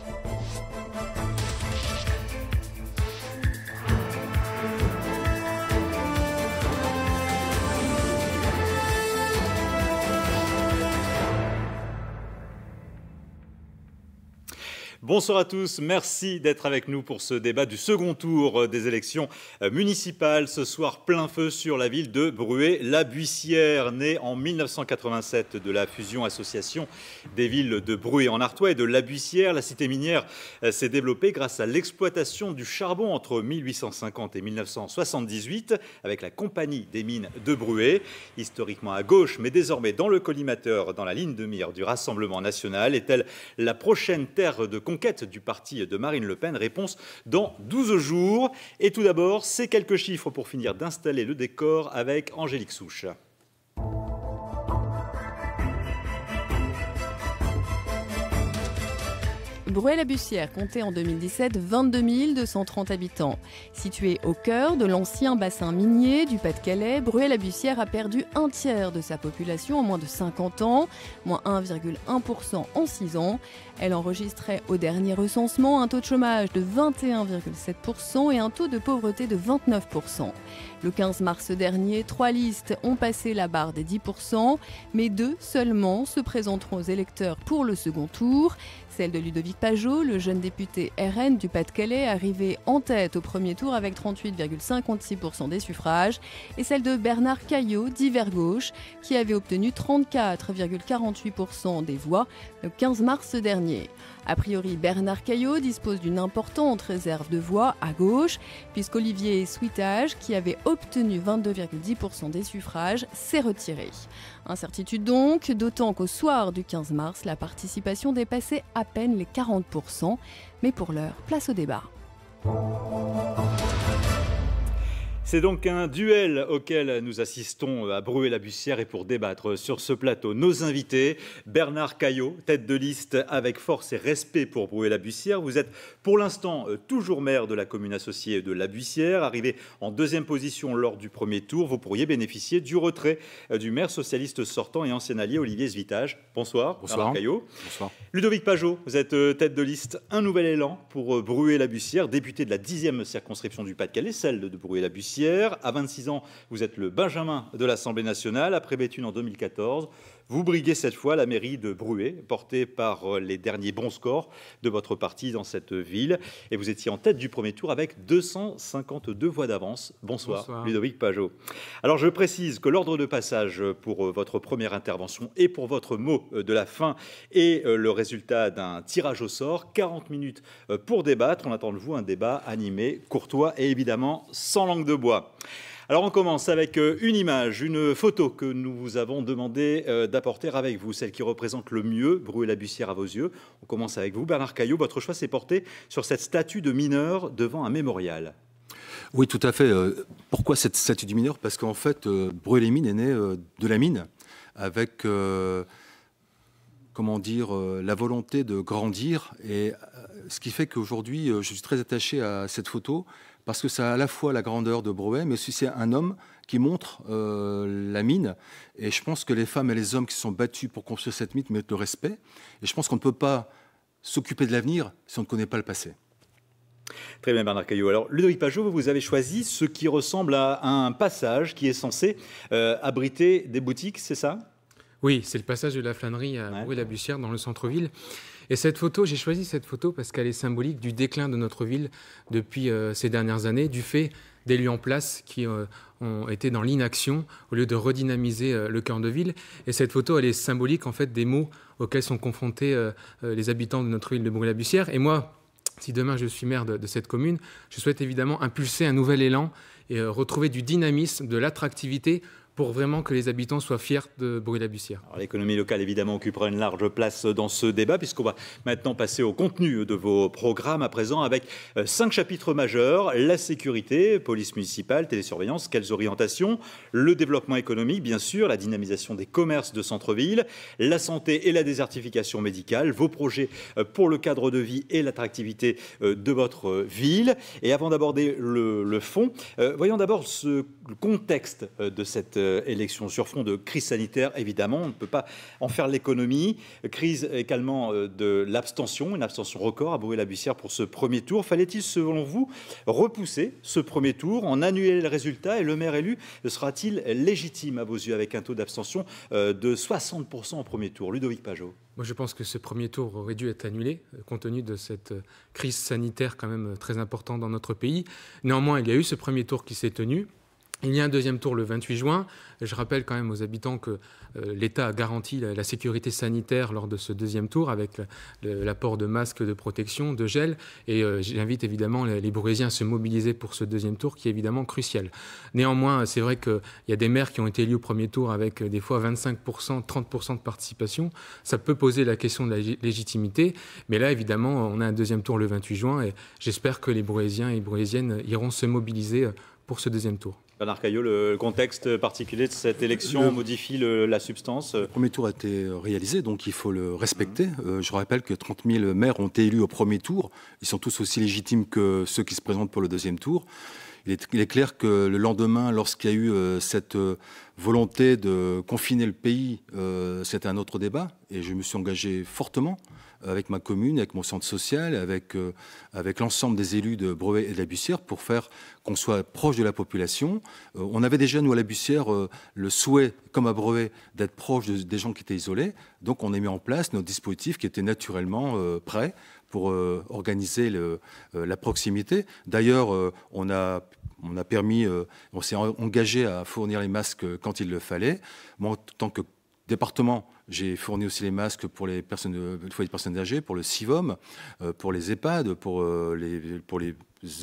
Thank you. Bonsoir à tous, merci d'être avec nous pour ce débat du second tour euh, des élections euh, municipales. Ce soir, plein feu sur la ville de Bruay-la-Buissière, née en 1987 de la fusion association des villes de Bruay en Artois et de la Buissière. La cité minière euh, s'est développée grâce à l'exploitation du charbon entre 1850 et 1978 avec la compagnie des mines de Bruay, historiquement à gauche, mais désormais dans le collimateur, dans la ligne de mire du Rassemblement national. Est-elle la prochaine terre de Conquête du parti de Marine Le Pen. Réponse dans 12 jours. Et tout d'abord, ces quelques chiffres pour finir d'installer le décor avec Angélique Souche. Bruel la bussière comptait en 2017 22 230 habitants. Située au cœur de l'ancien bassin minier du Pas-de-Calais, Bruel la bussière a perdu un tiers de sa population en moins de 50 ans, moins 1,1% en 6 ans. Elle enregistrait au dernier recensement un taux de chômage de 21,7% et un taux de pauvreté de 29%. Le 15 mars dernier, trois listes ont passé la barre des 10%, mais deux seulement se présenteront aux électeurs pour le second tour. Celle de Ludovic Pajot, le jeune député RN du Pas-de-Calais, arrivé en tête au premier tour avec 38,56% des suffrages, et celle de Bernard Caillot, d'hiver gauche, qui avait obtenu 34,48% des voix le 15 mars dernier. A priori, Bernard Caillot dispose d'une importante réserve de voix à gauche, puisqu'Olivier Sweetage, qui avait obtenu 22,10% des suffrages, s'est retiré. Incertitude donc, d'autant qu'au soir du 15 mars, la participation dépassait à peine les 40%. Mais pour l'heure, place au débat. C'est donc un duel auquel nous assistons à bruer la bussière et pour débattre sur ce plateau, nos invités, Bernard Caillot, tête de liste avec force et respect pour bruer la bussière. Vous êtes pour l'instant euh, toujours maire de la commune associée de la bussière, arrivé en deuxième position lors du premier tour. Vous pourriez bénéficier du retrait euh, du maire socialiste sortant et ancien allié Olivier Svitage. Bonsoir, Bernard Caillot. Bonsoir. Ludovic Pajot, vous êtes euh, tête de liste, un nouvel élan pour bruer la bussière, député de la dixième circonscription du Pas-de-Calais, celle de bruer la bussière à 26 ans, vous êtes le Benjamin de l'Assemblée nationale, après Béthune en 2014. Vous briguez cette fois la mairie de Bruay, portée par euh, les derniers bons scores de votre parti dans cette ville. Et vous étiez en tête du premier tour avec 252 voix d'avance. Bonsoir, Bonsoir, Ludovic Pajot. Alors je précise que l'ordre de passage pour euh, votre première intervention et pour votre mot euh, de la fin est le résultat d'un tirage au sort. 40 minutes pour débattre. On attend de vous un débat animé, courtois et évidemment sans langue de bois. Alors on commence avec euh, une image, une photo que nous vous avons demandé euh, d'apporter avec vous, celle qui représente le mieux Bruel la Bussière à vos yeux. On commence avec vous, Bernard Caillot. Votre choix s'est porté sur cette statue de mineur devant un mémorial. Oui, tout à fait. Euh, pourquoi cette statue du mineur Parce qu'en fait, Bruel les mines est né de la mine avec, comment dire, la volonté de grandir. Et ce qui fait qu'aujourd'hui, je suis très attaché à cette photo parce que ça a à la fois la grandeur de Brouet, mais aussi c'est un homme qui montre euh, la mine. Et je pense que les femmes et les hommes qui sont battus pour construire cette mythe mettent le respect. Et je pense qu'on ne peut pas s'occuper de l'avenir si on ne connaît pas le passé. Très bien, Bernard Caillot. Alors, Ludovic Pajot, vous avez choisi ce qui ressemble à un passage qui est censé euh, abriter des boutiques, c'est ça Oui, c'est le passage de la flânerie à la bussière dans le centre-ville. Et cette photo, j'ai choisi cette photo parce qu'elle est symbolique du déclin de notre ville depuis euh, ces dernières années, du fait des lieux en place qui euh, ont été dans l'inaction au lieu de redynamiser euh, le cœur de ville. Et cette photo, elle est symbolique en fait des mots auxquels sont confrontés les habitants de notre ville de Brûlabussière. Et moi, si demain je suis maire de, cette commune, je souhaite évidemment impulser un nouvel élan et retrouver du dynamisme, de l'attractivité pour vraiment que les habitants soient fiers de Bruy-la-Bussière. L'économie locale, évidemment, occupera une large place dans ce débat, puisqu'on va maintenant passer au contenu de vos programmes à présent, avec euh, cinq chapitres majeurs la sécurité, police municipale, télésurveillance, quelles orientations Le développement économique, bien sûr, la dynamisation des commerces de centre-ville, la santé et la désertification médicale, vos projets euh, pour le cadre de vie et l'attractivité euh, de votre ville. Et avant d'aborder le, le, fond, voyons d'abord ce contexte de cette euh, élection sur fond de crise sanitaire, évidemment. On ne peut pas en faire l'économie. Crise également euh, de l'abstention, une abstention record à Bourg-la-Bussière pour ce premier tour. Fallait-il, selon vous, repousser ce premier tour, en annuler le résultat et le maire élu sera-t-il légitime à vos yeux avec un taux d'abstention euh, de 60% au premier tour Ludovic Pajot. Moi, je pense que ce premier tour aurait dû être annulé, compte tenu de cette crise sanitaire quand même très importante dans notre pays. Néanmoins, il y a eu ce premier tour qui s'est tenu. Il y a un deuxième tour le 28 juin. Je rappelle quand même aux habitants que euh, l'État a garanti la, sécurité sanitaire lors de ce deuxième tour avec l'apport de masques de protection, de gel. Et euh, j'invite évidemment les, Brésiliens à se mobiliser pour ce deuxième tour qui est évidemment crucial. Néanmoins, c'est vrai qu'il y a des maires qui ont été élus au premier tour avec euh, des fois 25%, 30% de participation. Ça peut poser la question de la légitimité. Mais là, évidemment, on a un deuxième tour le 28 juin et j'espère que les Brésiliens et les iront se mobiliser pour ce deuxième tour. Bernard Caillot, le contexte particulier de cette élection modifie la substance euh Le premier tour a été réalisé, donc il faut le respecter. Mmh. Euh, je rappelle que 30 000 maires ont été élus au premier tour. Ils sont tous aussi légitimes que ceux qui se présentent pour le deuxième tour. Il est, clair que le lendemain, lorsqu'il y a eu euh, cette euh, volonté de confiner le pays, euh, c'était un autre débat. Et je me suis engagé fortement avec ma commune, avec mon centre social, avec, avec l'ensemble des élus de Brevet et de la Bussière pour faire qu'on soit proche de la population. on avait déjà, nous, à la Bussière, le souhait, comme à Brevet, d'être proche des gens qui étaient isolés. Donc on a mis en place nos dispositifs qui étaient naturellement prêts pour euh, organiser le, euh, la proximité. D'ailleurs, euh, on a on a permis, on s'est engagé à fournir les masques quand il le fallait. Moi, en tant que département, j'ai fourni aussi les masques pour les personnes, foyers les personnes âgées, pour le CIVOM, pour les EHPAD, pour les, pour les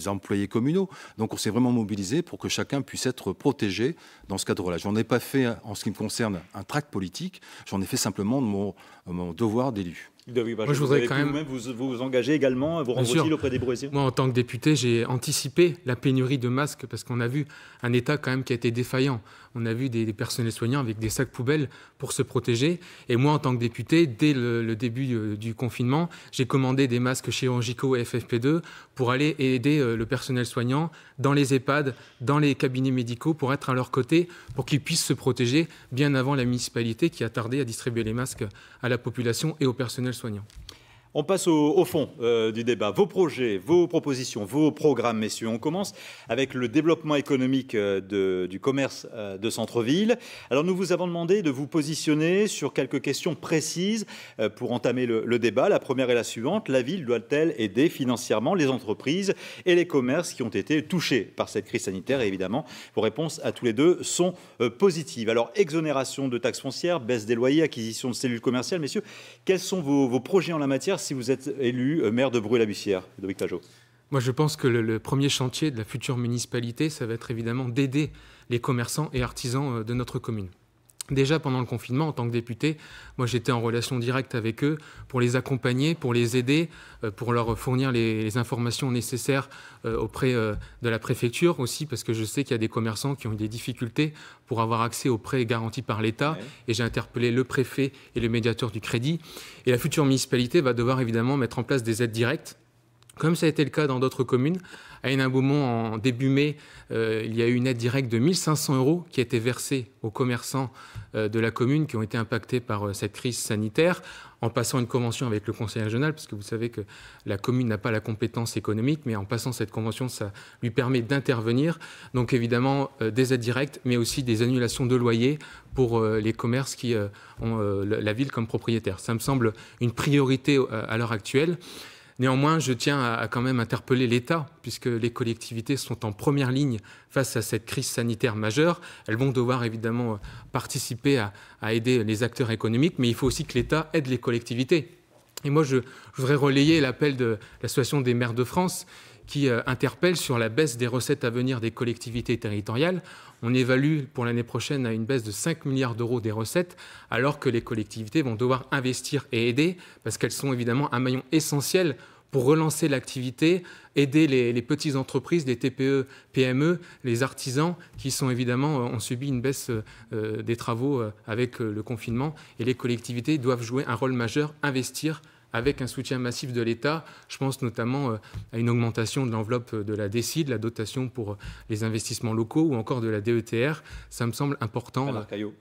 employés communaux. Donc on s'est vraiment mobilisé pour que chacun puisse être protégé dans ce cadre-là. J'en ai pas fait, en ce qui me concerne, un tract politique. J'en ai fait simplement mon, mon devoir d'élu. Moi, je voudrais quand même... vous, vous engager également, vous rendre auprès des Brésiliens Moi, en tant que député, j'ai anticipé la pénurie de masques parce qu'on a vu un État quand même qui a été défaillant. On a vu des, personnels soignants avec des sacs poubelles pour se protéger. Et moi, en tant que député, dès le, début euh, du confinement, j'ai commandé des masques chirurgicaux FFP2 pour aller aider euh, le personnel soignant dans les EHPAD, dans les cabinets médicaux, pour être à leur côté, pour qu'ils puissent se protéger bien avant la municipalité qui a tardé à distribuer les masques à la population et au personnel soignant. On passe au, fond euh, du débat. Vos projets, vos propositions, vos programmes, messieurs. On commence avec le développement économique euh, du commerce euh, de centre-ville. Alors nous vous avons demandé de vous positionner sur quelques questions précises pour entamer le, débat. La première est la suivante. La ville doit-elle aider financièrement les entreprises et les commerces qui ont été touchés par cette crise sanitaire Et évidemment, vos réponses à tous les deux sont positives. Alors exonération de taxes foncières, baisse des loyers, acquisition de cellules commerciales, messieurs, quels sont vos projets en la matière si vous êtes élu euh, maire de Bruy-la-Bussière, Dominique Pajot moi, je pense que le, premier chantier de la future municipalité, ça va être évidemment d'aider les commerçants et artisans euh, de notre commune. Déjà pendant le confinement, en tant que député, moi j'étais en relation directe avec eux pour les accompagner, pour les aider, euh, pour leur fournir les, informations nécessaires euh, auprès euh, de la préfecture aussi, parce que je sais qu'il y a des commerçants qui ont eu des difficultés pour avoir accès aux prêts garantis par l'État. Et j'ai interpellé le préfet et le médiateur du crédit. Et la future municipalité va devoir évidemment mettre en place des aides directes comme ça a été le cas dans d'autres communes, à Hénin-Beaumont, en début mai, euh, il y a eu une aide directe de 1 500 euros qui a été versée aux commerçants euh, de la commune qui ont été impactés par euh, cette crise sanitaire, en passant une convention avec le conseil régional, parce que vous savez que la commune n'a pas la compétence économique, mais en passant cette convention, ça lui permet d'intervenir. Donc évidemment, des aides directes, mais aussi des annulations de loyers pour les commerces qui ont la ville comme propriétaire. Ça me semble une priorité à l'heure actuelle. Néanmoins, je tiens à, quand même interpeller l'État, puisque les collectivités sont en première ligne face à cette crise sanitaire majeure. Elles vont devoir évidemment euh, participer à, aider les acteurs économiques, mais il faut aussi que l'État aide les collectivités. Et moi, je, je voudrais relayer l'appel de l'Association des maires de France, qui euh, interpelle sur la baisse des recettes à venir des collectivités territoriales. On évalue pour l'année prochaine à une baisse de 5 milliards d'euros des recettes, alors que les collectivités vont devoir investir et aider, parce qu'elles sont évidemment un maillon essentiel pour relancer l'activité, aider les, petites entreprises, les TPE, PME, les artisans qui sont évidemment euh, ont subi une baisse euh, des travaux avec le confinement et les collectivités doivent jouer un rôle majeur, investir, avec un soutien massif de l'État. Je pense notamment euh, à une augmentation de l'enveloppe euh, de la DECI, de la dotation pour euh, les investissements locaux ou encore de la DETR. Ça me semble important,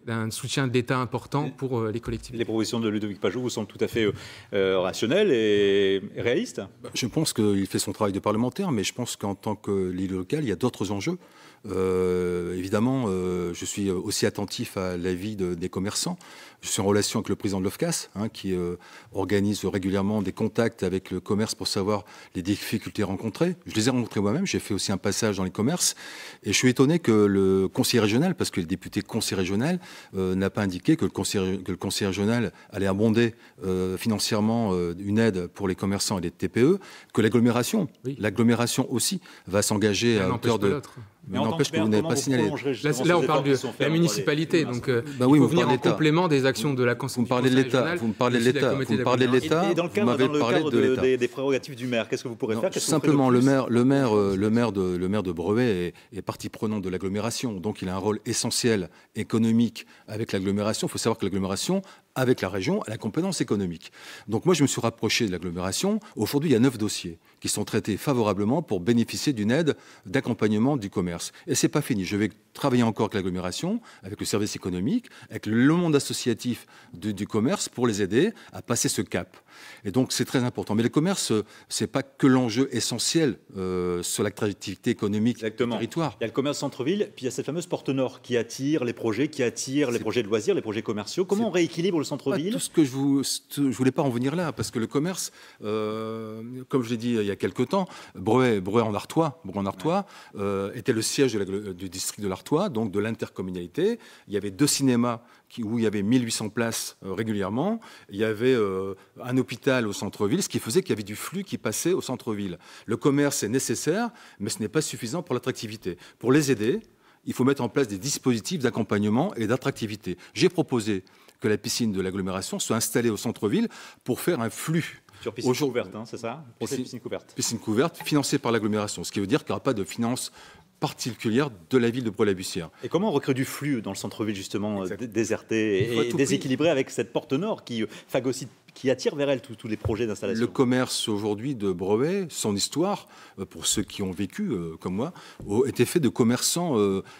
un soutien d'État important pour les collectivités. Les propositions de Ludovic Pajot vous semblent tout à fait rationnelles et réalistes bah, Je pense qu'il fait son travail de parlementaire, mais je pense qu'en tant que l'île locale, il y a d'autres enjeux. évidemment, je suis aussi attentif à l'avis des commerçants. Je suis en relation avec le président de l'OFCAS, hein, qui euh, organise régulièrement des contacts avec le commerce pour savoir les difficultés rencontrées. Je les ai rencontrées moi-même, j'ai fait aussi un passage dans les commerces. Et je suis étonné que le conseiller régional, parce que le député conseiller régional euh, n'a pas indiqué que le conseiller, que le conseil régional allait abonder euh, financièrement une aide pour les commerçants et les TPE, que l'agglomération, l'agglomération aussi, va s'engager à hauteur de... Mais n'empêche que vous n'avez pas signalé. Là, bah on parle de la municipalité, donc il faut venir en complément des de Vous parlez de l'État. Vous me parlez de l'État. Vous me parlez de l'État. Des, prérogatives du maire. Qu'est-ce que vous pourrez faire Simplement, le maire, le maire, euh, le maire de le maire de brevet est, est partie prenante de l'agglomération, donc il a un rôle essentiel économique avec l'agglomération. Il faut savoir que l'agglomération avec la région à la compétence économique. Donc moi, je me suis rapproché de l'agglomération. Aujourd'hui, il y a neuf dossiers qui sont traités favorablement pour bénéficier d'une aide d'accompagnement du commerce. Et c'est pas fini. Je vais travailler encore avec l'agglomération, avec le service économique, avec le monde associatif du, commerce pour les aider à passer ce cap. Et donc c'est très important. Mais le commerce, c'est pas que l'enjeu essentiel euh, sur l'attractivité économique du territoire. Il y a le commerce centre-ville, puis il y a cette fameuse porte nord qui attire les projets, qui attire les projets de loisirs, les projets commerciaux. Comment on rééquilibre le centre-ville. Tout ce que je, vous, voulais pas en venir là, parce que le commerce, euh, comme je l'ai dit euh, il y a quelques temps, Breuil, en Artois, Breuil en Artois euh, était le siège du district de l'Artois, donc de l'intercommunalité. Il y avait deux cinémas où il y avait 1800 places régulièrement. Il y avait un hôpital au centre-ville, ce qui faisait qu'il y avait du flux qui passait au centre-ville. Le commerce est nécessaire, mais ce n'est pas suffisant pour l'attractivité. Pour les aider, il faut mettre en place des dispositifs d'accompagnement et d'attractivité. J'ai proposé que la piscine de l'agglomération soit installée au centre-ville pour faire un flux. Sur piscine couverte, hein, c'est ça piscine, piscine, couverte. Piscine couverte, financée par l'agglomération, ce qui veut dire qu'il n'y aura pas de finance particulière de la ville de Brûle-la-Bussière. Et comment on recrée du flux dans le centre-ville justement euh, déserté et, déséquilibré avec cette porte nord qui euh, phagocyte qui attire vers elle tous les projets d'installation. Le commerce aujourd'hui de brevet son histoire, euh, pour ceux qui ont vécu comme moi, était fait de commerçants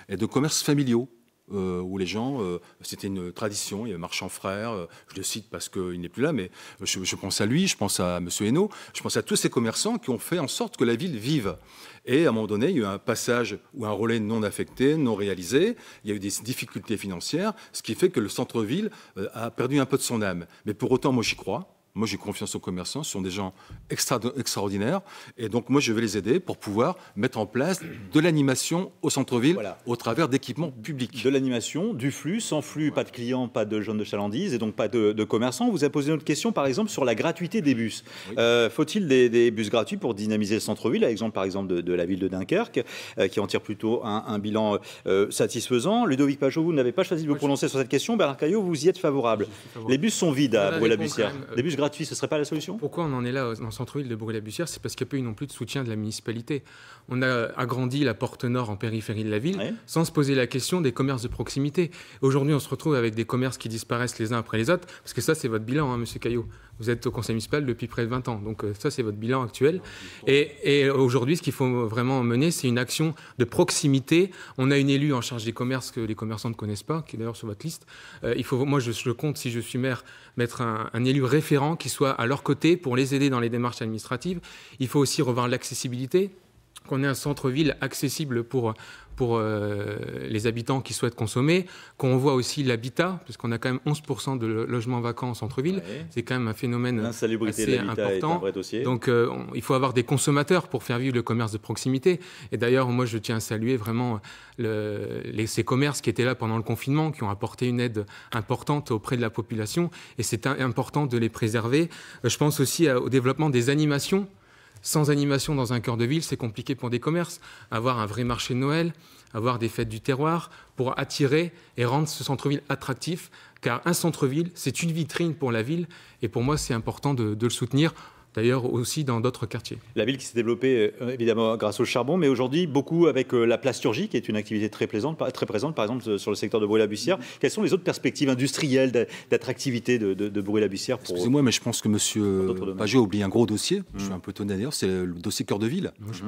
et de commerces familiaux. Euh, où les gens, euh, c'était une tradition, il y avait Marchand Frère, euh, je le cite parce qu'il n'est plus là, mais je, pense à lui, je pense à M. Hainaut, je pense à tous ces commerçants qui ont fait en sorte que la ville vive. Et à un moment donné, il y a eu un passage ou un relais non affecté, non réalisé, il y a eu des difficultés financières, ce qui fait que le centre-ville a perdu un peu de son âme. Mais pour autant, moi j'y crois. Moi, j'ai confiance aux commerçants. Ce sont des gens extra extraordinaires. Et donc, moi, je vais les aider pour pouvoir mettre en place de l'animation au centre-ville au travers d'équipements publics. De l'animation, du flux. Sans flux, pas de clients, pas de jeunes de chalandise et donc pas de, commerçants. Vous avez posé une autre question, par exemple, sur la gratuité des bus. Euh, faut-il des, bus gratuits pour dynamiser le centre-ville à Exemple, par exemple, de, la ville de Dunkerque, euh, qui en tire plutôt un, bilan euh, satisfaisant. Ludovic Pajot, vous n'avez pas choisi de vous prononcer sur cette question. Bernard Caillot, vous y êtes favorable. Les bus sont vides à Brouille-la-Bussière. les bus gratuits ce serait pas la solution Pourquoi on en est là en euh, centre-ville de la bussière C'est parce qu'il n'y a pas eu non plus de soutien de la municipalité. On a agrandi la porte nord en périphérie de la ville sans se poser la question des commerces de proximité. Aujourd'hui, on se retrouve avec des commerces qui disparaissent les uns après les autres, parce que ça, c'est votre bilan, hein, monsieur Caillot. Vous êtes au conseil municipal depuis près de 20 ans. Donc euh, ça, c'est votre bilan actuel. Et, aujourd'hui, ce qu'il faut vraiment mener, c'est une action de proximité. On a une élue en charge des commerces que les commerçants ne connaissent pas, qui est d'ailleurs sur votre liste. Euh, il faut, moi, je, le compte, si je suis maire, mettre un, un, élu référent qui soit à leur côté pour les aider dans les démarches administratives. Il faut aussi revoir l'accessibilité qu'on ait un centre-ville accessible pour, pour euh, les habitants qui souhaitent consommer, qu'on voit aussi l'habitat, puisqu'on a quand même 11% de logements vacants en centre-ville, c'est quand même un phénomène assez important. Donc euh, il faut avoir des consommateurs pour faire vivre le commerce de proximité. Et d'ailleurs, moi je tiens à saluer vraiment le, ces commerces qui étaient là pendant le confinement, qui ont apporté une aide importante auprès de la population, et c'est important de les préserver. Euh, je pense aussi au développement des animations sans animation dans un cœur de ville, c'est compliqué pour des commerces. Avoir un vrai marché de Noël, avoir des fêtes du terroir, pour attirer et rendre ce centre-ville attractif, car un centre-ville, c'est une vitrine pour la ville, et pour moi, c'est important de, de le soutenir d'ailleurs aussi dans d'autres quartiers. La ville qui s'est développée euh, évidemment grâce au charbon, mais aujourd'hui beaucoup avec euh, la plasturgie, qui est une activité très, plaisante, très présente, par exemple sur le secteur de bruy Quelles sont les autres perspectives industrielles d'attractivité de, de, de pour... Excusez-moi, mais je pense que Monsieur Pagé a oublié un gros dossier. Je suis mmh. un peu étonné d'ailleurs, c'est le dossier cœur de ville. Mmh. Je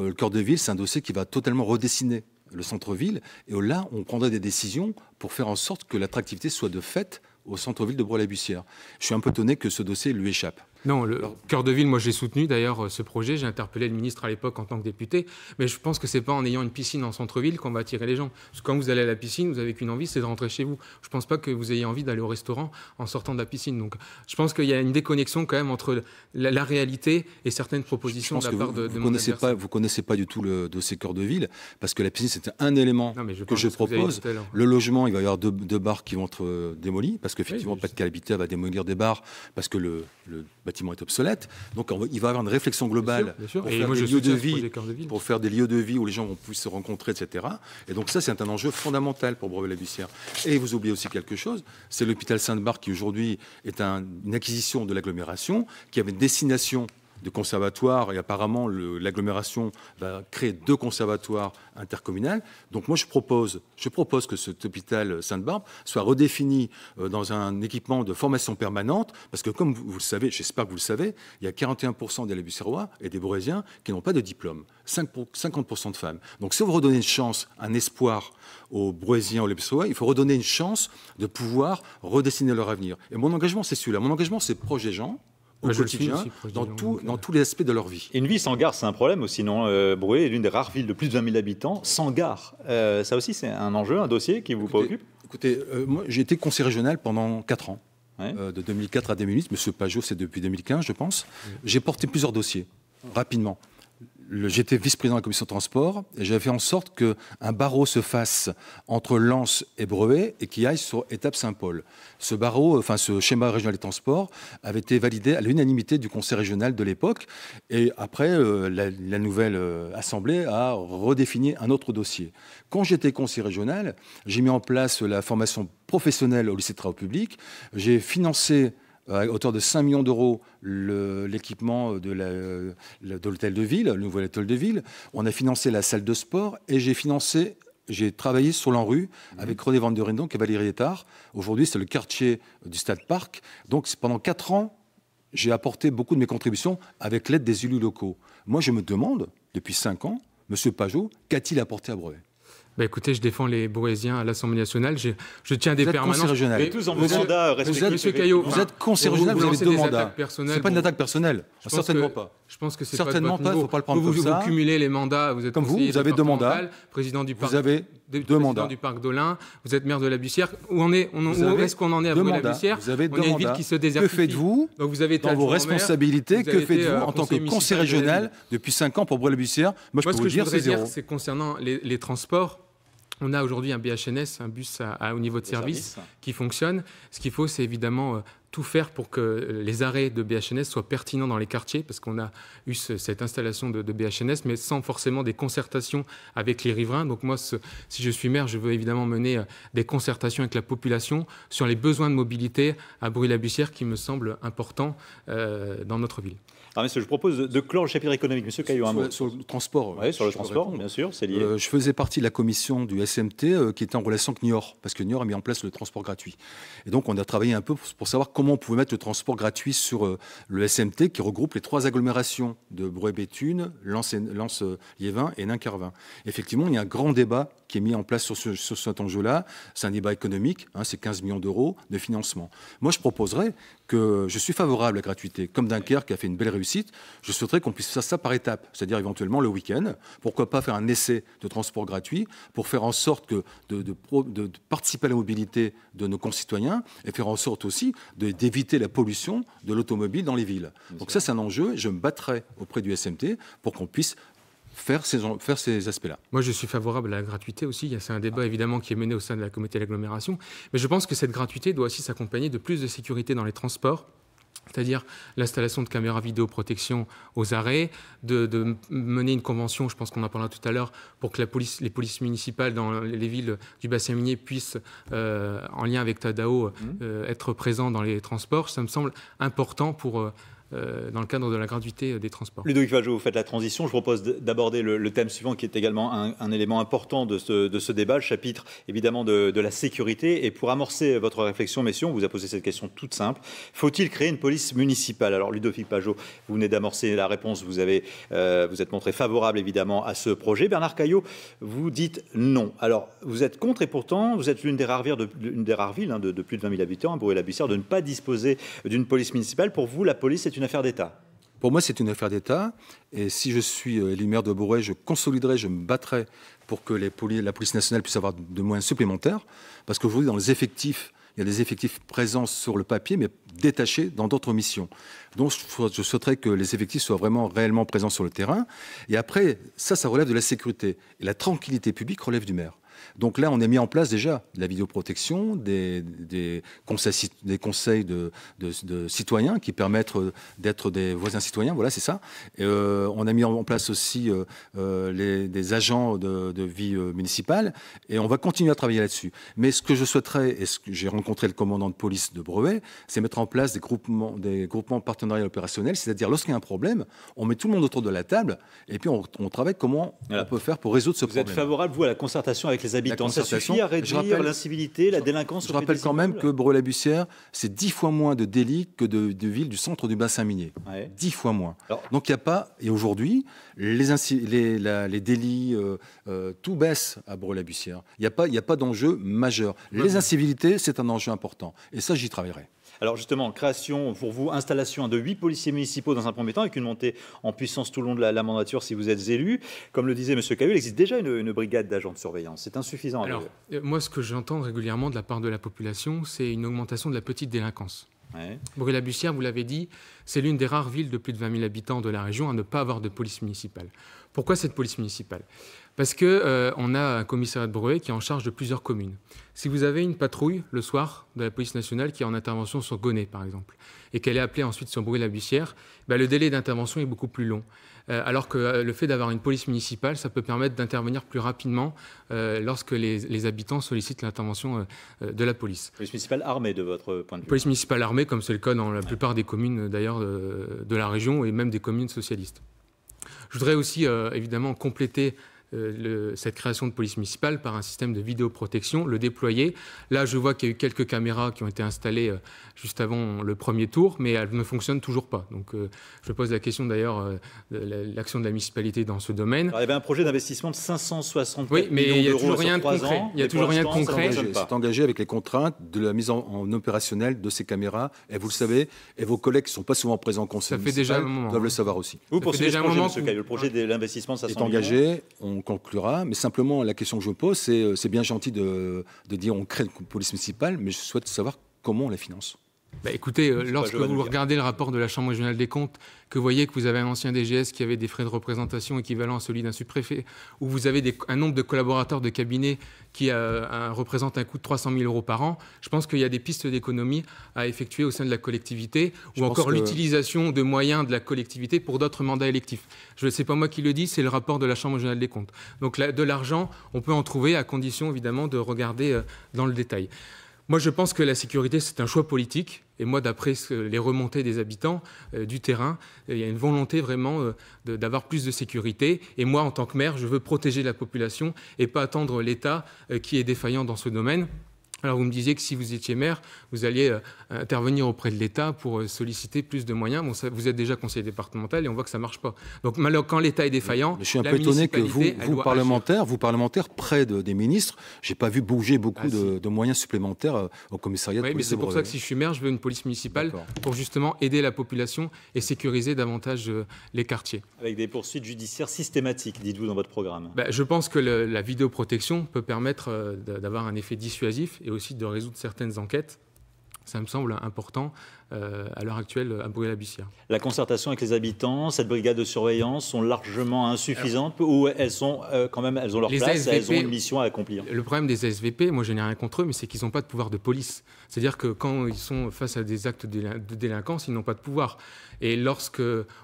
euh, le cœur de ville, c'est un dossier qui va totalement redessiner le centre-ville. Et là, on prendrait des décisions pour faire en sorte que l'attractivité soit de fait au centre-ville de Bruy-la-Bussière. Je suis un peu tonné que ce dossier lui échappe. Non, le cœur de ville, moi j'ai soutenu d'ailleurs euh, ce projet, j'ai interpellé le ministre à l'époque en tant que député, mais je pense que c'est pas en ayant une piscine en centre-ville qu'on va attirer les gens. Parce que quand vous allez à la piscine, vous n'avez qu'une envie, c'est de rentrer chez vous. Je pense pas que vous ayez envie d'aller au restaurant en sortant de la piscine. Donc je pense qu'il y a une déconnexion quand même entre la, réalité et certaines propositions de la part de, vous mon connaissez pas, Vous connaissez pas du tout le dossier cœur de ville, parce que la piscine c'est un élément que je propose. Le logement, il va y avoir deux, bars qui vont être euh, démolis, parce qu'effectivement, pas de calabité va démolir des bars, parce que le bah, est obsolète. Donc il va y avoir une réflexion globale pour faire des lieux de vie, pour faire des lieux de vie où les gens vont pouvoir se rencontrer, etc. Et donc ça, c'est un enjeu fondamental pour Brevet-la-Bussière. Et vous oubliez aussi quelque chose, c'est l'hôpital sainte barre qui aujourd'hui est un, une acquisition de l'agglomération, qui avait une destination de conservatoires et apparemment l'agglomération va créer deux conservatoires intercommunales. Donc moi je propose, je propose que cet hôpital Sainte-Barbe soit redéfini euh, dans un équipement de formation permanente parce que comme vous, le savez, j'espère que vous le savez, il y a 41% des Labusserois et des Borésiens qui n'ont pas de diplôme, 50% de femmes. Donc si on veut redonner une chance, un espoir aux Borésiens, aux Labusserois, il faut redonner une chance de pouvoir redessiner leur avenir. Et mon engagement c'est celui-là, mon engagement c'est des gens, dans, euh. tous les aspects de leur vie. une vie sans gare, c'est un problème aussi, non euh, est l'une des rares villes de plus de 20 000 habitants sans gare. Euh, ça aussi, c'est un enjeu, un dossier qui vous préoccupe Écoutez, euh, moi, j'ai été conseiller régional pendant 4 ans. de 2004 à 2008, Monsieur Pajot, c'est depuis 2015, je pense. J'ai porté plusieurs dossiers, rapidement j'étais vice-président de la commission de transport et j'avais fait en sorte qu'un barreau se fasse entre Lens et Breuet et qu'il aille sur étape Saint-Paul. Ce barreau, euh, enfin ce schéma régional des transports, avait été validé à l'unanimité du conseil régional de l'époque. Et après, euh, la, nouvelle euh, assemblée a redéfini un autre dossier. Quand j'étais conseil régional, j'ai mis en place la formation professionnelle au lycée de travaux publics. J'ai financé euh, à hauteur de 5 millions d'euros l'équipement euh, de l'hôtel de, ville, le nouvel hôtel de ville. On a financé la salle de sport et j'ai financé j'ai travaillé sur len mhm. avec René Van donc, et Valérie Etard. Aujourd'hui, c'est le quartier du Stade Parc. Donc, pendant 4 ans, j'ai apporté beaucoup de mes contributions avec l'aide des élus locaux. Moi, je me demande, depuis 5 ans, Monsieur Pajot, qu'a-t-il apporté à Brevet bah, écoutez, je défends les Boésiens à l'Assemblée nationale. Je, tiens des vous êtes permanences. Vous tous en régional. mandat vous êtes conseiller régional, vous, avez deux mandats. Hein. C'est pas une attaque personnelle. Certainement pas. Je pense que c'est Certainement pas, il ne faut pas le prendre vous, comme ça. Vous cumulez les mandats, vous êtes comme vous, vous avez deux mandats. Président du parc, vous avez deux président du parc d'Olin, vous êtes maire de la Bussière. Où, en est, on, où est-ce qu'on en est à vous, la Bussière Vous avez deux on est une qui se désertifie. Que faites-vous Donc vous avez dans vos responsabilités Que faites-vous euh, en tant que conseiller régional depuis cinq ans pour bourg la bussière Moi, je peux vous dire, c'est C'est concernant les transports on a aujourd'hui un BHNS, un bus à, haut niveau de service, qui fonctionne. Ce qu'il faut, c'est évidemment euh, tout faire pour que euh, les arrêts de BHNS soient pertinents dans les quartiers, parce qu'on a eu cette installation de, BHNS, mais sans forcément des concertations avec les riverains. Donc moi, si je suis maire, je veux évidemment mener euh, des concertations avec la population sur les besoins de mobilité à Bruy-la-Bussière, qui me semble important dans notre ville. Ah, je propose de, clore le chapitre économique. Monsieur Caillou. Hein, sur, le transport. Euh, sur le transport, bien sûr, c'est lié. Euh, je faisais partie de la commission du SMT euh, qui était en relation avec Niort, parce que Niort a mis en place le transport gratuit. Et donc, on a travaillé un peu pour, savoir comment on pouvait mettre le transport gratuit sur le SMT qui regroupe les trois agglomérations de Bruy-Béthune, Lens-Liévin et Nain-Carvin. Effectivement, il y a un grand débat qui est mis en place sur, ce, cet enjeu-là. C'est un débat économique, hein, c'est 15 millions d'euros de financement. Moi, je proposerais que je suis favorable à la gratuité. Comme Dunkerque a fait une belle réussite, je souhaiterais qu'on puisse faire ça par étapes, c'est-à-dire éventuellement le week-end. Pourquoi pas faire un essai de transport gratuit pour faire en sorte que de, de participer à la mobilité de nos concitoyens et faire en sorte aussi d'éviter la pollution de l'automobile dans les villes. Donc ça, c'est un enjeu. Je me battrai auprès du SMT pour qu'on puisse faire ces, faire ces aspects-là. Moi, je suis favorable à la gratuité aussi. C'est un débat évidemment qui est mené au sein de la communauté d'agglomération. Mais je pense que cette gratuité doit aussi s'accompagner de plus de sécurité dans les transports c'est-à-dire l'installation de caméras protection aux arrêts, de, mener une convention, je pense qu'on en parlera tout à l'heure, pour que la police, les polices municipales dans les villes du bassin minier puissent, euh, en lien avec Tadao, mmh. euh, être présents dans les transports. Ça me semble important pour... Euh, euh, dans le cadre de la gratuité euh, des transports. Ludovic Pajot, vous faites la transition. Je propose d'aborder le, thème suivant qui est également un, élément important de ce, débat, le chapitre évidemment de, la sécurité. Et pour amorcer votre réflexion, messieurs, on vous a posé cette question toute simple. Faut-il créer une police municipale Alors Ludovic Pajot, vous venez d'amorcer la réponse, vous, avez, euh, vous êtes montré favorable évidemment à ce projet. Bernard Caillot, vous dites non. Alors vous êtes contre et pourtant vous êtes l'une des rares villes, de, des rares villes hein, de, plus de 20 000 habitants, à bourg la de ne pas disposer d'une police municipale. Pour vous, la police est une affaire d'État Pour moi, c'est une affaire d'État. Et si je suis euh, élu maire de bourré je consoliderai, je me battrai pour que la police nationale puisse avoir de moyens supplémentaires. Parce qu'aujourd'hui, dans les effectifs, il y a des effectifs présents sur le papier, mais détachés dans d'autres missions. Donc je souhaiterais que les effectifs soient vraiment réellement présents sur le terrain. Et après, ça, ça relève de la sécurité. Et la tranquillité publique relève du maire. Donc là, on a mis en place déjà de la vidéoprotection, des, des conseils, des conseils de, citoyens qui permettent euh, d'être des voisins citoyens. Voilà, c'est ça. Euh, on a mis en place aussi euh, des agents de, vie municipale et on va continuer à travailler là-dessus. Mais ce que je souhaiterais, et que j'ai rencontré le commandant de police de Brevet, c'est mettre en place des groupements, des partenariats opérationnels, c'est-à-dire lorsqu'il y a un problème, on met tout le monde autour de la table et puis on, travaille comment on peut faire pour résoudre ce problème. Vous êtes favorable, vous, à la concertation avec les ça suffit à réduire l'incivilité, la délinquance. Je rappelle quand même que breuil c'est dix fois moins de délits que de, villes du centre du bassin minier. Dix fois moins. Donc il n'y a pas, et aujourd'hui, les, délits, euh, euh, tout baisse à breuil bussière Il n'y a pas d'enjeu majeur. Les incivilités, c'est un enjeu important. Et ça, j'y travaillerai. Alors justement, création pour vous, installation de huit policiers municipaux dans un premier temps, avec une montée en puissance tout au long de la, mandature si vous êtes élu. Comme le disait M. Caillou, il existe déjà une, brigade d'agents de surveillance. C'est insuffisant. Alors, euh, euh, moi, ce que j'entends régulièrement de la part de la population, c'est une augmentation de la petite délinquance. Ouais. bussière vous l'avez dit, c'est l'une des rares villes de plus de 20 000 habitants de la région à ne pas avoir de police municipale. Pourquoi cette police municipale parce qu'on euh, on a un commissariat de Broé qui est en charge de plusieurs communes. Si vous avez une patrouille le soir de la police nationale qui est en intervention sur Gonnet, par exemple, et qu'elle est appelée ensuite sur de la bussière bah, le délai d'intervention est beaucoup plus long. Euh, alors que euh, le fait d'avoir une police municipale, ça peut permettre d'intervenir plus rapidement lorsque les, habitants sollicitent l'intervention de la police. Police municipale armée, de votre point de vue Police municipale armée, comme c'est le cas dans la plupart des communes d'ailleurs de, de, la région et même des communes socialistes. Je voudrais aussi évidemment compléter euh, cette création de police municipale par un système de vidéoprotection, le déployer. Là, je vois qu'il y a eu quelques caméras qui ont été installées euh, juste avant le premier tour, mais elles ne fonctionnent toujours pas. Donc, euh, je pose la question d'ailleurs de l'action de la municipalité dans ce domaine. il y avait un projet d'investissement de 560 oui, mais millions d'euros toujours rien de concret. il n'y a toujours rien de concret. C'est engagé avec les contraintes de la mise en, opérationnelle opérationnel de ces caméras. Et vous le savez, et vos collègues qui ne sont pas souvent présents au conseil ça déjà doivent le hein. savoir aussi. Vous, pour déjà un moment, le projet de l'investissement s'est engagé on conclura. Mais simplement, la question que je me pose, euh, c'est bien gentil de, de dire on crée une police municipale, mais je souhaite savoir comment on la finance. Bah, écoutez, euh, lorsque vous regardez le rapport de la Chambre régionale des comptes, que vous voyez que vous avez un ancien DGS qui avait des frais de représentation équivalents à celui d'un sous-préfet, ou vous avez un nombre de collaborateurs de cabinet qui euh, un, représente un coût de 300 000 euros par an, je pense qu'il y a des pistes d'économie à effectuer au sein de la collectivité, ou encore l'utilisation de moyens de la collectivité pour d'autres mandats électifs. Je ne sais pas moi qui le dis, c'est le rapport de la Chambre régionale des comptes. Donc de l'argent, on peut en trouver à condition évidemment de regarder euh, dans le détail. Moi, je pense que la sécurité, c'est un choix politique. Et moi, d'après les remontées des habitants euh, du terrain, euh, il y a une volonté vraiment euh, d'avoir plus de sécurité. Et moi, en tant que maire, je veux protéger la population et pas attendre l'État qui est défaillant dans ce domaine. Alors vous me disiez que si vous étiez maire, vous alliez euh, intervenir auprès de l'État pour euh, solliciter plus de moyens. Bon, vous êtes déjà conseiller départemental et on voit que ça ne marche pas. Donc malheureusement, quand l'État est défaillant, je suis un peu étonné que vous, vous parlementaires, vous parlementaire près des ministres, j'ai pas vu bouger beaucoup ah, de, moyens supplémentaires euh, au commissariat. de police mais c'est pour ça que si je suis maire, je veux une police municipale pour justement aider la population et sécuriser davantage les quartiers. Avec des poursuites judiciaires systématiques, dites-vous dans votre programme. Ben, je pense que la vidéoprotection peut permettre d'avoir un effet dissuasif et aussi de résoudre certaines enquêtes ça me semble important euh, à l'heure actuelle à bourg la La concertation avec les habitants, cette brigade de surveillance sont largement insuffisantes ou elles sont euh, quand même, elles ont leur place, elles ont une mission à accomplir. Le problème des SVP, moi je n'ai rien contre eux, mais c'est qu'ils n'ont pas de pouvoir de police. C'est-à-dire que quand ils sont face à des actes de délinquance, ils n'ont pas de pouvoir. Et lorsque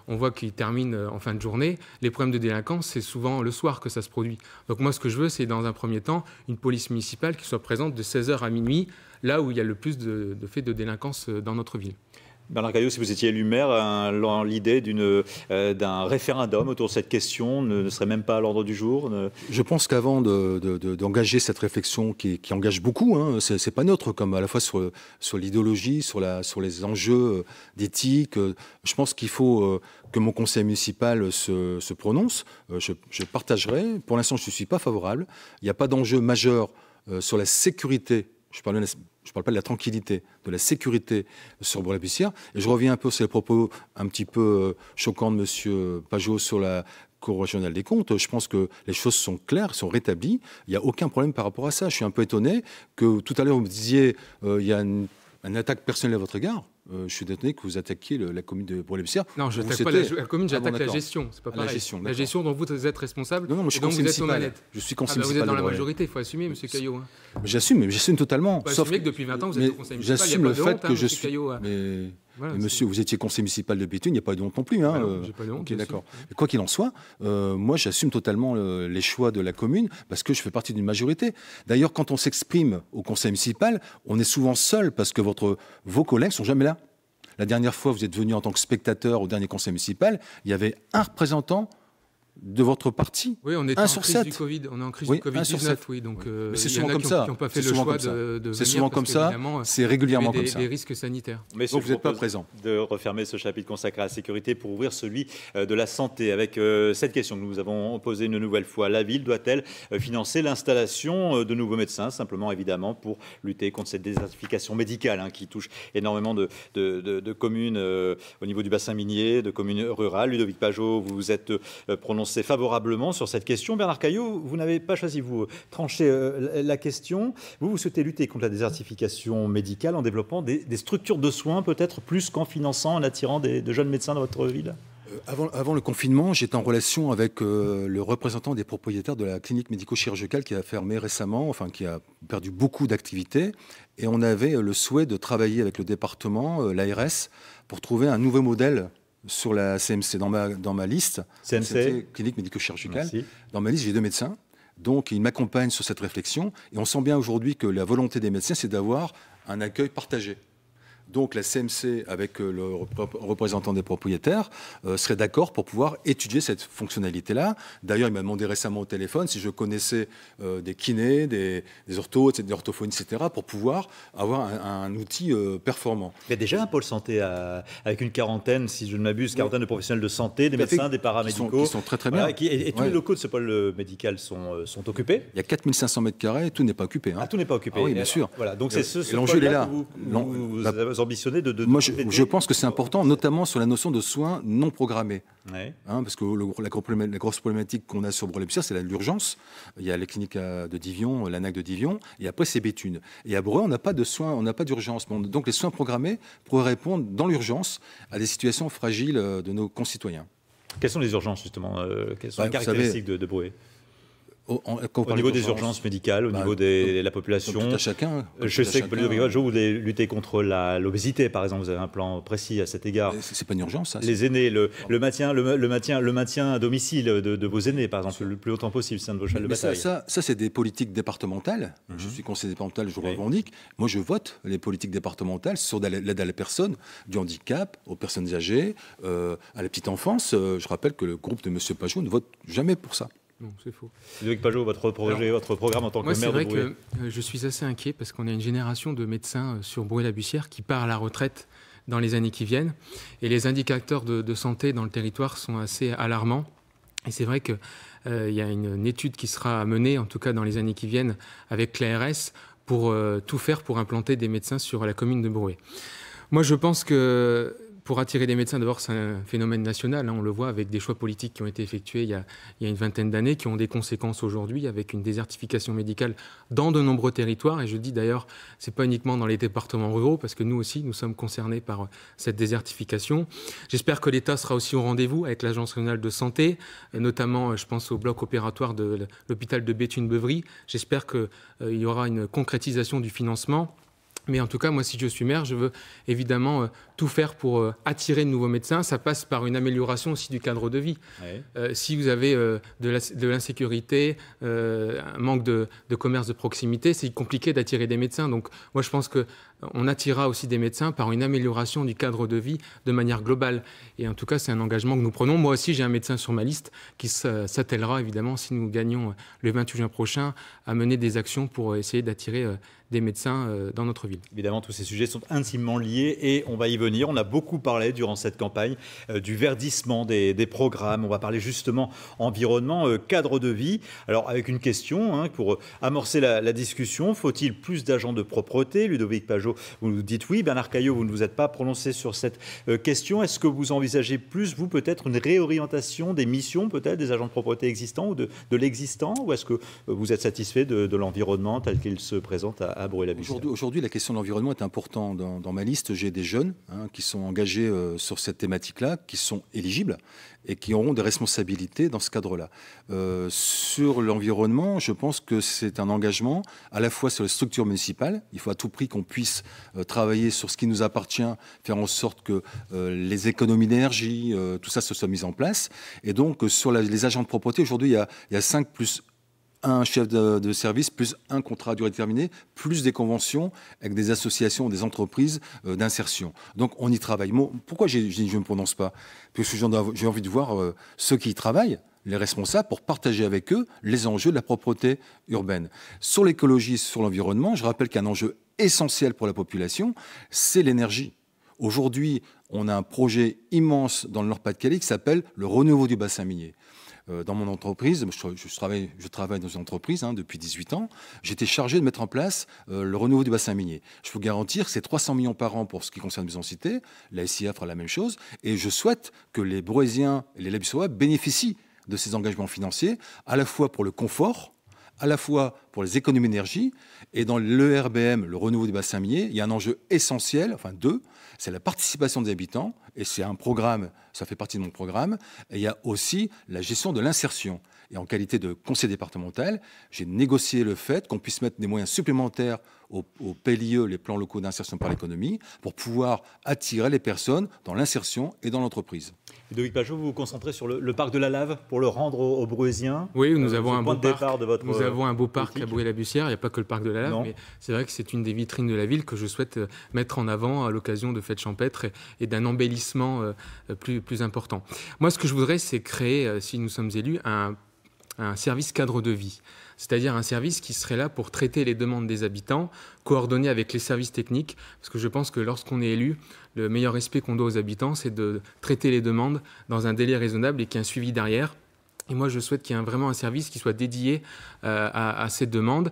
on voit qu'ils terminent euh, en fin de journée, les problèmes de délinquance, c'est souvent le soir que ça se produit. Donc moi ce que je veux, c'est dans un premier temps une police municipale qui soit présente de 16h à minuit là où il y a le plus de, faits de délinquance euh, dans notre ville. Bernard Caillot, si vous étiez élu maire, l'idée euh, d'un référendum autour de cette question ne, serait même pas à l'ordre du jour Je pense qu'avant d'engager cette réflexion qui, engage beaucoup, hein, c'est pas neutre, comme à la fois sur, sur l'idéologie, sur, sur, les enjeux euh, d'éthique, je pense qu'il faut que mon conseil municipal se, prononce. Je, partagerai. Pour l'instant, je ne suis pas favorable. Il n'y a pas d'enjeu majeur sur la sécurité je parle, parle pas de la tranquillité, de la sécurité sur bourg la Et je reviens un peu sur les propos un petit peu euh, choquants de M. Pajot sur la Cour régionale des comptes. Je pense que les choses sont claires, sont rétablies. Il n'y a aucun problème par rapport à ça. Je suis un peu étonné que tout à l'heure, vous me disiez, qu'il euh, il y a une, une attaque personnelle à votre égard. Euh, je suis détenu que vous attaquiez la commune de brûlé Non, je n'attaque pas la, commune, j'attaque ah la gestion. C'est pas ah, pareil. La gestion, la dont vous êtes responsable. Non, non, je suis donc vous êtes Je suis conseiller ah bah, Vous êtes dans la majorité, il faut assumer, M. Caillot. Hein. J'assume, mais j'assume totalement. Faut sauf que, depuis 20 ans, vous êtes au conseil municipal. J'assume le fait que je suis monsieur, vous étiez conseiller municipal de Béthune, il n'y a pas eu de honte non plus. Hein, de ah euh, honte. Quoi qu'il en soit, euh, moi, j'assume totalement les choix de la commune parce que je fais partie d'une majorité. D'ailleurs, quand on s'exprime au conseil municipal, on est souvent seul parce que vos collègues ne sont jamais là. La dernière fois, vous êtes venu en tant que spectateur au dernier conseil municipal, il y avait un représentant de votre parti. Oui, on est en crise du Covid. On est en crise du Covid Oui, donc euh, c'est souvent, comme, ça. c'est souvent comme ça. Euh, c'est régulièrement comme ça. Des risques sanitaires. Mais donc vous n'êtes pas présent. De refermer ce chapitre consacré à la sécurité pour ouvrir celui euh, de la santé avec cette question que nous avons posée une nouvelle fois. La ville doit-elle financer l'installation de nouveaux médecins, simplement évidemment pour lutter contre cette désertification médicale hein, qui touche énormément de, communes au niveau du bassin minier, de communes rurales. Ludovic Pajot, vous vous êtes prononcé s'est favorablement sur cette question. Bernard Caillot, vous n'avez pas choisi, vous trancher euh, la question. Vous, vous souhaitez lutter contre la désertification médicale en développant des, structures de soins, peut-être plus qu'en finançant, en attirant des, de jeunes médecins dans votre ville euh, avant, le confinement, j'étais en relation avec euh, le représentant des propriétaires de la clinique médico-chirurgicale qui a fermé récemment, enfin qui a perdu beaucoup d'activités. Et on avait le souhait de travailler avec le département, l'ARS, pour trouver un nouveau modèle sur la CMC dans ma, liste. CMC, Clinique médico-chirurgicale. Dans ma liste, j'ai deux médecins. Donc, ils m'accompagnent sur cette réflexion. Et on sent bien aujourd'hui que la volonté des médecins, c'est d'avoir un accueil partagé donc la CMC avec euh, le représentant des propriétaires euh, serait d'accord pour pouvoir étudier cette fonctionnalité-là. D'ailleurs, il m'a demandé récemment au téléphone si je connaissais euh, des kinés, des, des des orthophones, etc., pour pouvoir avoir un, outil performant. Il y a déjà un pôle santé avec une quarantaine, si je ne m'abuse, quarantaine de professionnels de santé, des médecins, des paramédicaux. Qui sont, très très bien. et, tous les locaux de ce pôle médical sont, sont occupés. Il y a 4500 mètres carrés, hein. ah, tout n'est pas occupé. Ah, tout n'est pas occupé. oui, bien sûr. Voilà, donc c'est ce, est là. Où, de, de Moi, je, pense que c'est important, notamment sur la notion de soins non programmés. Hein, parce que la, grosse problématique qu'on a sur breuil c'est c'est l'urgence. Il y a les cliniques euh, de Divion, euh, l'ANAC de Divion, et après, c'est Béthune. Et à Breuil, on n'a pas de soins, on n'a pas d'urgence. Donc, les soins programmés pourraient répondre dans l'urgence à des situations fragiles euh, de nos concitoyens. Quelles sont les urgences, justement Quelles sont bah, les caractéristiques de, de au, niveau des urgences médicales, au bah, niveau de la population. à chacun. Je sais que euh, vous voulez lutter contre l'obésité, par exemple, vous avez un plan précis à cet égard. C'est pas une urgence, ça. Les aînés, le, maintien, le, maintien, à domicile de, vos aînés, par exemple, le plus longtemps possible, c'est de vos Ça, c'est des politiques départementales. Mhm. Je suis conseiller départemental, je vous revendique. Moi, je vote les politiques départementales sur l'aide à la personne, du handicap, aux personnes âgées, euh, à la petite enfance. Euh, je rappelle que le groupe de M. Pajot ne vote jamais pour ça. Non, c'est faux. Pajot, votre votre programme en tant que maire de C'est vrai que euh, je suis assez inquiet parce qu'on a une génération de médecins euh, sur broué la bussière qui part à la retraite dans les années qui viennent. Et les indicateurs de, santé dans le territoire sont assez alarmants. Et c'est vrai qu'il euh, y a une, étude qui sera menée, en tout cas dans les années qui viennent, avec l'ARS pour tout faire pour implanter des médecins sur la commune de Broué. Moi, je pense que pour attirer des médecins, d'abord, c'est un phénomène national. Hein, on le voit avec des choix politiques qui ont été effectués il y a, une vingtaine d'années, qui ont des conséquences aujourd'hui, avec une désertification médicale dans de nombreux territoires. Et je dis d'ailleurs, ce n'est pas uniquement dans les départements ruraux, parce que nous aussi, nous sommes concernés par euh, cette désertification. J'espère que l'État sera aussi au rendez-vous avec l'Agence régionale de santé, euh, notamment, euh, je pense au bloc opératoire de l'hôpital de Béthune-Beuvry. J'espère qu'il y aura une concrétisation du financement. Mais en tout cas, moi, si je suis maire, je veux évidemment euh, tout faire pour euh, attirer de nouveaux médecins. Ça passe par une amélioration aussi du cadre de vie. Euh, si vous avez de l'insécurité, un manque de, de, commerce de proximité, c'est compliqué d'attirer des médecins. Donc, moi, je pense que on attirera aussi des médecins par une amélioration du cadre de vie de manière globale. Et en tout cas, c'est un engagement que nous prenons. Moi aussi, j'ai un médecin sur ma liste qui euh, s'attellera, évidemment, si nous gagnons euh, le 28 juin prochain, à mener des actions pour euh, essayer d'attirer des médecins dans notre ville. Évidemment, tous ces sujets sont intimement liés et on va y venir. On a beaucoup parlé durant cette campagne du verdissement des, programmes. On va parler justement environnement, cadre de vie. Alors, avec une question hein, pour amorcer la, la discussion, faut-il plus d'agents de propreté Ludovic Pajot vous nous dites oui. Bernard Caillot, vous ne vous êtes pas prononcé sur cette euh, question. Est-ce que vous envisagez plus, vous, peut-être une réorientation des missions, peut-être, des agents de propreté existants ou de, l'existant Ou est-ce que euh, vous êtes satisfait de, l'environnement tel qu'il se présente à, à la Aujourd'hui, la question de l'environnement est importante. Dans, ma liste, j'ai des jeunes hein, qui sont engagés euh, sur cette thématique-là, qui sont éligibles et qui auront des responsabilités dans ce cadre-là. Euh, sur l'environnement, je pense que c'est un engagement à la fois sur les structures municipales. Il faut à tout prix qu'on puisse euh, travailler sur ce qui nous appartient, faire en sorte que euh, les économies d'énergie, tout ça se soit mis en place. Et donc, sur les agents de propreté, aujourd'hui, il, il, y a 5 plus un chef de, service, plus un contrat à durée déterminée, plus des conventions avec des associations, des entreprises euh, d'insertion. Donc on y travaille. pourquoi je ne me prononce pas Parce que j'ai envie de voir euh, ceux qui y travaillent, les responsables, pour partager avec eux les enjeux de la propreté urbaine. Sur l'écologie, sur l'environnement, je rappelle qu'un enjeu essentiel pour la population, c'est l'énergie. Aujourd'hui, on a un projet immense dans le Nord-Pas-de-Calais qui s'appelle le renouveau du bassin minier. Euh, dans mon entreprise, je, travaille, dans une entreprise hein, depuis 18 ans, j'étais chargé de mettre en place euh, le renouveau du bassin minier. Je peux garantir que c'est 300 millions par an pour ce qui concerne les cité. la SIA fera la même chose, et je souhaite que les Broésiens et les Labussois bénéficient de ces engagements financiers, à la fois pour le confort, à la fois pour les économies d'énergie, et dans l'ERBM, e le renouveau du bassin minier, il y a un enjeu essentiel, enfin deux, c'est la participation des habitants et c'est un programme, ça fait partie de mon programme, et il y a aussi la gestion de l'insertion. Et en qualité de conseiller départemental, j'ai négocié le fait qu'on puisse mettre des moyens supplémentaires au, au PLIE, les plans locaux d'insertion par l'économie, pour pouvoir attirer les personnes dans l'insertion et dans l'entreprise. Loïc Pajot, vous vous concentrez sur le, parc de la Lave pour le rendre aux, aux Bruésiens. Oui, nous, euh, avons, un beau parc, de votre nous avons un beau parc à Bruy-la-Bussière. Il n'y a pas que le parc de la Lave, mais c'est vrai que c'est une des vitrines de la ville que je souhaite euh, mettre en avant à l'occasion de fêtes champêtres et, et d'un embellissement euh, euh, plus, important. Moi, ce que je voudrais, c'est créer, euh, si nous sommes élus, un, service cadre de vie c'est-à-dire un service qui serait là pour traiter les demandes des habitants, coordonner avec les services techniques, parce que je pense que lorsqu'on est élu, le meilleur respect qu'on doit aux habitants, c'est de traiter les demandes dans un délai raisonnable et qu'il y ait un suivi derrière. Et moi, je souhaite qu'il y ait vraiment un service qui soit dédié à, ces demandes.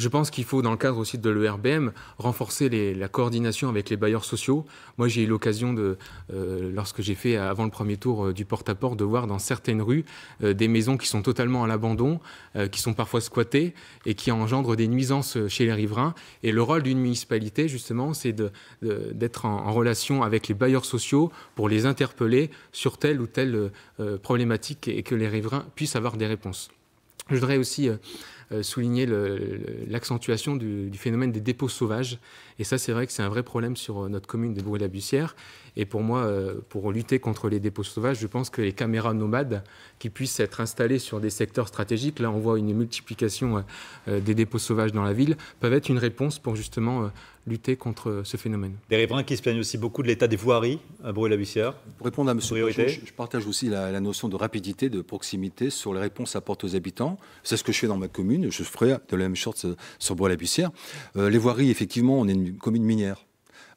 Je pense qu'il faut, dans le cadre aussi de l'ERBM, renforcer la coordination avec les bailleurs sociaux. Moi, j'ai eu l'occasion, euh, lorsque j'ai fait avant le premier tour euh, du porte-à-porte, de voir dans certaines rues euh, des maisons qui sont totalement à l'abandon, qui sont parfois squattées et qui engendrent des nuisances chez les riverains. Et le rôle d'une municipalité, justement, c'est d'être en, relation avec les bailleurs sociaux pour les interpeller sur telle ou telle problématique et que les riverains puissent avoir des réponses. Je voudrais aussi euh, souligner l'accentuation du, phénomène des dépôts sauvages. Et ça, c'est vrai que c'est un vrai problème sur euh, notre commune de Bourg-la-Bussière. Et pour moi, euh, pour lutter contre les dépôts sauvages, je pense que les caméras nomades qui puissent être installées sur des secteurs stratégiques, là, on voit une multiplication des dépôts sauvages dans la ville, peuvent être une réponse pour justement lutter contre ce phénomène. Des riverains qui se plaignent aussi beaucoup de l'état des voiries à Bruy-la-Bussière. Pour répondre à M. Pachon, je, partage aussi la, notion de rapidité, de proximité sur les réponses apportées aux habitants. C'est ce que je fais dans ma commune. Je ferai de la même sorte sur Bruy-la-Bussière. Euh, les voiries, effectivement, on est une commune minière.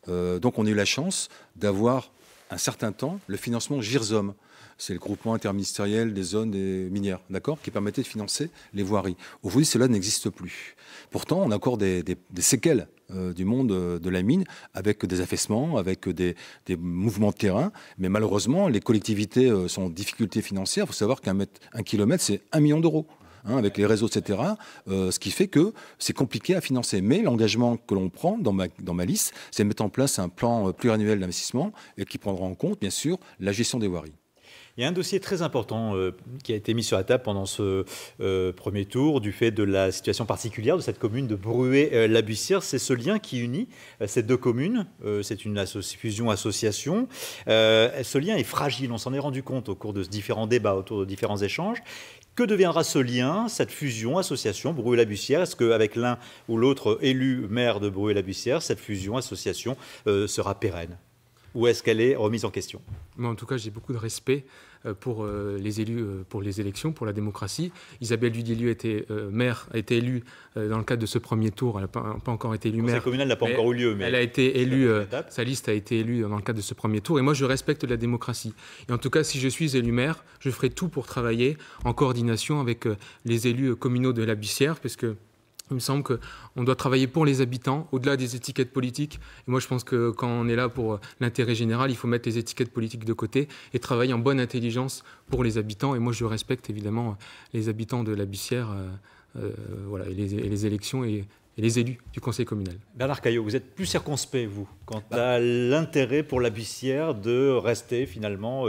Euh, donc on a eu la chance d'avoir un certain temps le financement Girzom c'est le groupement interministériel des zones minières, d'accord, qui permettait de financer les voiries. Aujourd'hui, cela n'existe plus. Pourtant, on a encore des, séquelles euh, du monde euh, de la mine, avec des affaissements, avec des, mouvements de terrain. Mais malheureusement, les collectivités euh, sont en difficulté financière. Il faut savoir qu'un un kilomètre, c'est un million d'euros. Hein, avec les réseaux, etc. ce qui fait que c'est compliqué à financer. Mais l'engagement que l'on prend dans ma, dans ma liste, c'est de mettre en place un plan pluriannuel d'investissement et qui prendra en compte, bien sûr, la gestion des voiries. Il y a un dossier très important euh, qui a été mis sur la table pendant ce euh, premier tour du fait de la situation particulière de cette commune de bruet labussière C'est ce lien qui unit euh, ces deux communes. c'est une fusion-association. ce lien est fragile, on s'en est rendu compte au cours de différents débats, autour de différents échanges. Que deviendra ce lien, cette fusion, association, bruet labussière Est-ce qu'avec l'un ou l'autre élu maire de bruet labussière cette fusion, association sera pérenne Ou est-ce qu'elle est remise en question Moi, en tout cas, j'ai beaucoup de respect euh, pour euh, les élus, euh, pour les élections, pour la démocratie. Isabelle a était maire, a été élue dans le cadre de ce premier tour. Elle n'a pas, encore été élue maire. La communal n'a pas encore eu lieu, mais elle a été élue. Sa liste a été élue dans le cadre de ce premier tour. Et moi, je respecte la démocratie. Et en tout cas, si je suis élu maire, je ferai tout pour travailler en coordination avec les élus communaux de la Bissière, que... Il me semble qu'on doit travailler pour les habitants, au-delà des étiquettes politiques. Et moi, je pense que quand on est là pour euh, l'intérêt général, il faut mettre les étiquettes politiques de côté et travailler en bonne intelligence pour les habitants. Et moi, je respecte évidemment euh, les habitants de la Bussière, euh, voilà, et les, élections et, les élus du conseil communal. Bernard Caillot, vous êtes plus circonspect, vous, quant bah. à l'intérêt pour la Bussière de rester finalement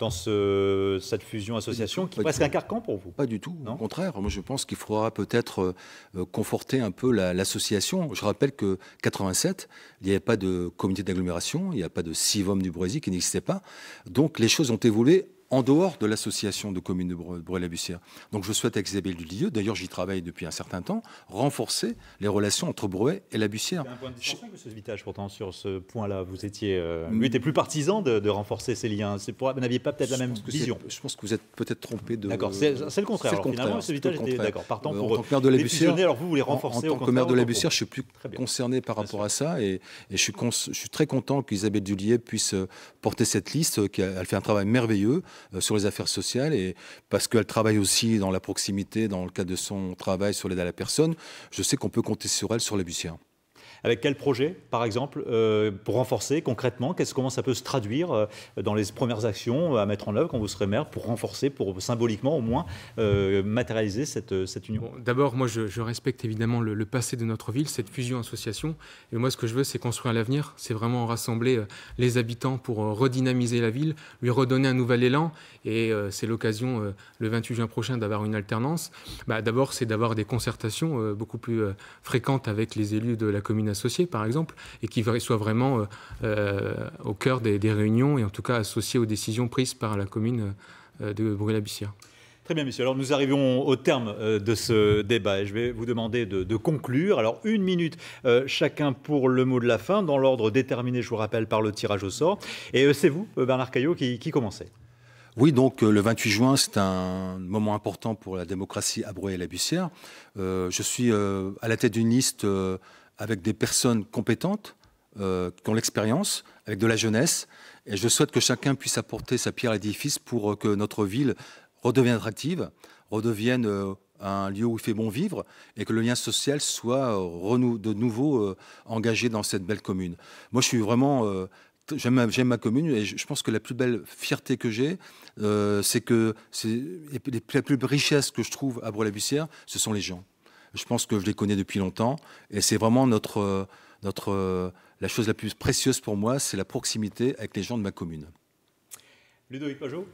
dans cette fusion-association qui est presque un carcan pour vous Pas du tout, au contraire. Moi, je pense qu'il faudra peut-être euh, euh, conforter un peu l'association. je rappelle que 87, il n'y avait pas de comité d'agglomération, il n'y a pas de Sivom du Brésil qui n'existait pas. Donc, les choses ont évolué en dehors de l'association de communes de bruet la Donc je souhaite avec Isabelle Dulieu, d'ailleurs j'y travaille depuis un certain temps, renforcer les relations entre Bruet et la Bussière. Un point de ce je... pourtant, sur ce point-là. Vous étiez, lui euh, mm. plus partisan de, renforcer ces liens. Vous n'aviez pas peut-être la même vision. Je pense que vous êtes peut-être trompé de. D'accord, c'est le contraire. le finalement, Vitage était d'accord. Partant euh, pour. En tant que maire de la euh, Bussière, alors vous voulez renforcer. En, tant que maire de la Bussière, je suis plus concerné par rapport à ça et, je, suis je suis très content qu'Isabelle Dulieu puisse porter cette liste. Elle fait un travail merveilleux. Euh, sur les affaires sociales et parce qu'elle travaille aussi dans la proximité, dans le cadre de son travail sur l'aide à la personne, je sais qu'on peut compter sur elle sur les bussiens. Hein. Avec quel projet, par exemple, euh, pour renforcer concrètement qu'est-ce, Comment ça peut se traduire euh, dans les premières actions à mettre en œuvre quand vous serez maire pour renforcer, pour symboliquement au moins euh, matérialiser cette, cette union D'abord, moi, je, respecte évidemment le, passé de notre ville, cette fusion-association. Et moi, ce que je veux, c'est construire l'avenir. C'est vraiment rassembler les habitants pour redynamiser la ville, lui redonner un nouvel élan. Et c'est l'occasion, le 28 juin prochain, d'avoir une alternance. Bah, d'abord, c'est d'avoir des concertations beaucoup plus fréquentes avec les élus de la commune associés, par exemple, et qui soit vraiment euh, euh, au cœur des, réunions et en tout cas associés aux décisions prises par la commune euh, de bruy la bussière Très bien, monsieur. Alors, nous arrivons au terme de ce débat et je vais vous demander de, conclure. Alors, une minute chacun pour le mot de la fin, dans l'ordre déterminé, je vous rappelle, par le tirage au sort. Et c'est vous, Bernard Caillot, qui, qui commencez. Oui, donc le 28 juin, c'est un moment important pour la démocratie à Bruy la Bussière. je suis à la tête d'une liste avec des personnes compétentes, euh, qui ont l'expérience, avec de la jeunesse. Et je souhaite que chacun puisse apporter sa pierre à l'édifice pour euh, que notre ville redevienne attractive, redevienne euh, un lieu où il fait bon vivre et que le lien social soit de nouveau engagé dans cette belle commune. Moi, je suis vraiment. J'aime ma commune et je pense que la plus belle fierté que j'ai, c'est que la plus richesse que je trouve à Bois-la-Bussière, ce sont les gens. Je pense que je les connais depuis longtemps. Et c'est vraiment notre, euh, notre, euh, la chose la plus précieuse pour moi, c'est la proximité avec les gens de ma commune. Ludovic Pajot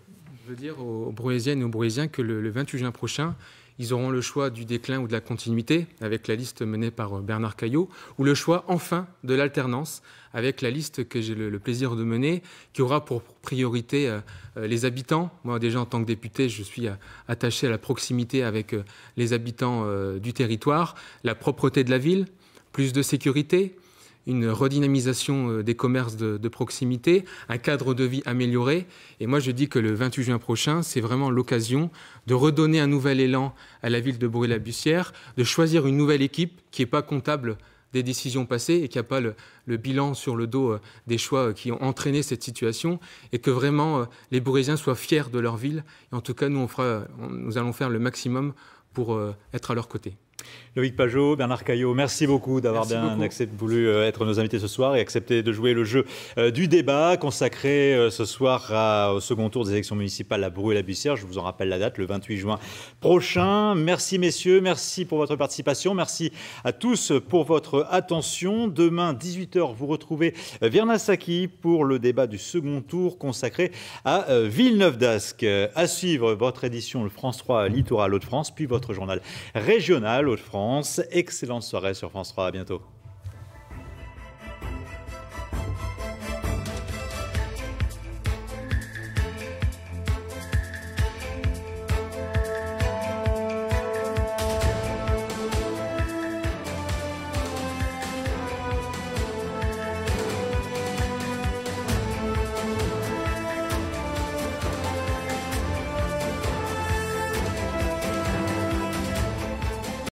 Je veux dire aux Brouésiennes et aux Brouésiens que le 28 juin prochain, ils auront le choix du déclin ou de la continuité, avec la liste menée par euh, Bernard Caillot, ou le choix enfin de l'alternance, avec la liste que j'ai le, plaisir de mener, qui aura pour priorité euh, euh, les habitants. Moi, déjà, en tant que député, je suis attaché à la proximité avec les habitants du territoire, la propreté de la ville, plus de sécurité, une redynamisation euh, des commerces de, proximité, un cadre de vie amélioré. Et moi, je dis que le 28 juin prochain, c'est vraiment l'occasion de redonner un nouvel élan à la ville de Bruy-la-Bussière, de choisir une nouvelle équipe qui n'est pas comptable des décisions passées et qui n'a pas le, bilan sur le dos euh, des choix euh, qui ont entraîné cette situation et que vraiment les bourréziens soient fiers de leur ville. Et en tout cas, nous, nous allons faire le maximum pour être à leur côté. Loïc Pajot, Bernard Caillot, merci beaucoup d'avoir bien voulu euh, être nos invités ce soir et accepter de jouer le jeu euh, du débat consacré euh, ce soir au second tour des élections municipales à Brou et la Bussière. Je vous en rappelle la date, le 28 juin prochain. Merci messieurs, merci pour votre participation. Merci à tous pour votre attention. Demain, 18h, vous retrouvez Vierna Saki pour le débat du second tour consacré à Villeneuve d'Ascq. À suivre votre édition le France 3 Littoral Hauts-de-France, puis votre journal régional france Excellente soirée sur France 3, à bientôt.